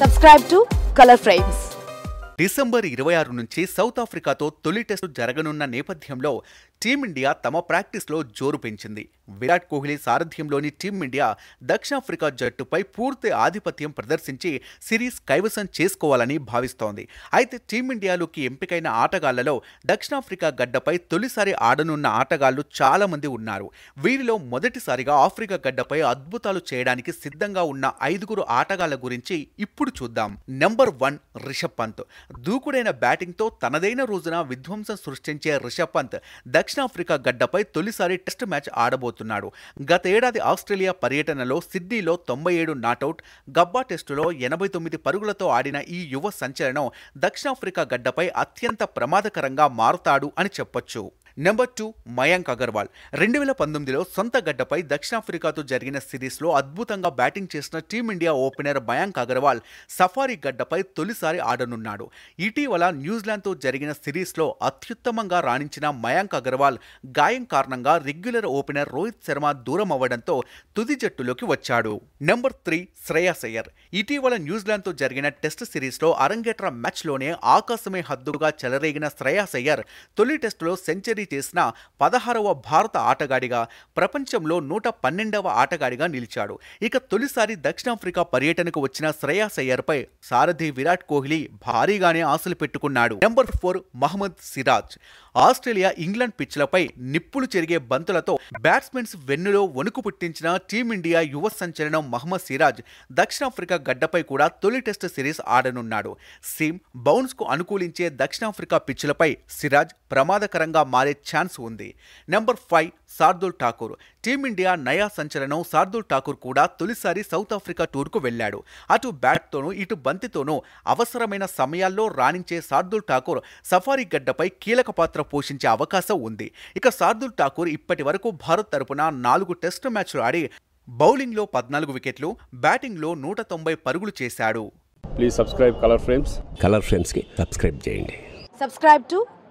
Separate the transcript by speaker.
Speaker 1: subscribe to colour frames December ఇరవై ఆరు నుంచి సౌత్ ఆఫ్రికాతో తొలి టెస్టు జరగనున్న నేపథ్యంలో టీమిండియా తమ ప్రాక్టీస్లో జోరు పెంచింది విరాట్ కోహ్లీ సారథ్యంలోని టీమిండియా దక్షిణాఫ్రికా జట్టుపై పూర్తి ఆధిపత్యం ప్రదర్శించి సిరీస్ కైవసం చేసుకోవాలని భావిస్తోంది అయితే టీమిండియాలోకి ఎంపికైన ఆటగాళ్లలో దక్షిణాఫ్రికా గడ్డపై తొలిసారి ఆడనున్న ఆటగాళ్లు చాలామంది ఉన్నారు వీరిలో మొదటిసారిగా ఆఫ్రికా గడ్డపై అద్భుతాలు చేయడానికి సిద్ధంగా ఉన్న ఐదుగురు ఆటగాళ్ల గురించి ఇప్పుడు చూద్దాం నెంబర్ వన్ రిషబ్ పంత్ దూకుడైన బ్యాటింగ్తో తనదైన రోజున విధ్వంసం సృష్టించే రిషబ్ పంత్ దక్షిణాఫ్రికా గడ్డపై తొలిసారి టెస్ట్ మ్యాచ్ ఆడబోతున్నాడు గత ఏడాది ఆస్ట్రేలియా పర్యటనలో సిడ్నీలో తొంభై ఏడు నాటౌట్ గబ్బా టెస్టులో ఎనభై తొమ్మిది పరుగులతో ఆడిన ఈ యువ సంచలనం దక్షిణాఫ్రికా గడ్డపై అత్యంత ప్రమాదకరంగా మారుతాడు అని చెప్పొచ్చు నెంబర్ టూ మయాంక్ అగర్వాల్ రెండు వేల పంతొమ్మిదిలో సొంత గడ్డపై దక్షిణాఫ్రికాతో జరిగిన సిరీస్లో అద్భుతంగా బ్యాటింగ్ చేసిన team India opener Mayank Agarwal safari గడ్డపై తొలిసారి ఆడనున్నాడు ఇటీవల న్యూజిలాండ్తో జరిగిన సిరీస్లో అత్యుత్తమంగా రాణించిన మయాంక్ అగర్వాల్ గాయం కారణంగా రెగ్యులర్ ఓపెనర్ రోహిత్ శర్మ దూరం అవ్వడంతో తుది జట్టులోకి వచ్చాడు నెంబర్ త్రీ శ్రేయాస్ అయ్యర్ ఇటీవల న్యూజిలాండ్తో జరిగిన టెస్ట్ సిరీస్లో అరంగేట్ర మ్యాచ్లోనే ఆకాశమే హద్దుగా చెలరేగిన శ్రేయాస్ అయ్యర్ తొలి టెస్టులో సెంచరీ ఎంట్రీ చేసిన పదహారవ భారత ఆటగాడిగా ప్రపంచంలో నూట పన్నెండవ ఆటగాడిగా నిలిచాడు ఇక తొలిసారి దక్షిణాఫ్రికా పర్యటనకు వచ్చిన శ్రేయాస్ పై సారథి విరాట్ కోహ్లీ భారీగానే ఆశలు పెట్టుకున్నాడు number four Mohammed Siraj Australia England పిచ్లపై నిప్పులు చెరిగే బంతులతో బ్యాట్స్మెన్స్ వెన్నులో వణుకు పుట్టించిన టీమిండియా యువ సంచలనం మహమ్మద్ సిరాజ్ దక్షిణాఫ్రికా గడ్డపై కూడా తొలి టెస్ట్ సిరీస్ ఆడనున్నాడు సీమ్ బౌన్స్కు అనుకూలించే దక్షిణాఫ్రికా పిచ్లపై సిరాజ్ ప్రమాదకరంగా మారే ఛాన్స్ ఉంది number five Shardul Thakur team India నయా సంచలనం శార్దుల్ ఠాకూర్ కూడా తొలిసారి సౌత్ ఆఫ్రికా టూర్కు వెళ్లాడు అటు బ్యాట్తోనూ ఇటు బంతితోనూ అవసరమైన సమయాల్లో రాణించే శార్దుల్ ఠాకూర్ సఫారీ గడ్డపై కీలక పాత్ర పోషించే అవకాశం ఉంది ఇక శార్దుల్ ఠాకూర్ ఇప్పటి వరకు భారత్ తరపున నాలుగు టెస్టు మ్యాచ్లు ఆడి బౌలింగ్లో పద్నాలుగు వికెట్లు బ్యాటింగ్లో నూట తొంభై పరుగులు చేశాడు please subscribe colour frames colour ఫ్రేమ్స్కి సబ్స్క్రైబ్ చేయండి సబ్స్క్రైబ్ టు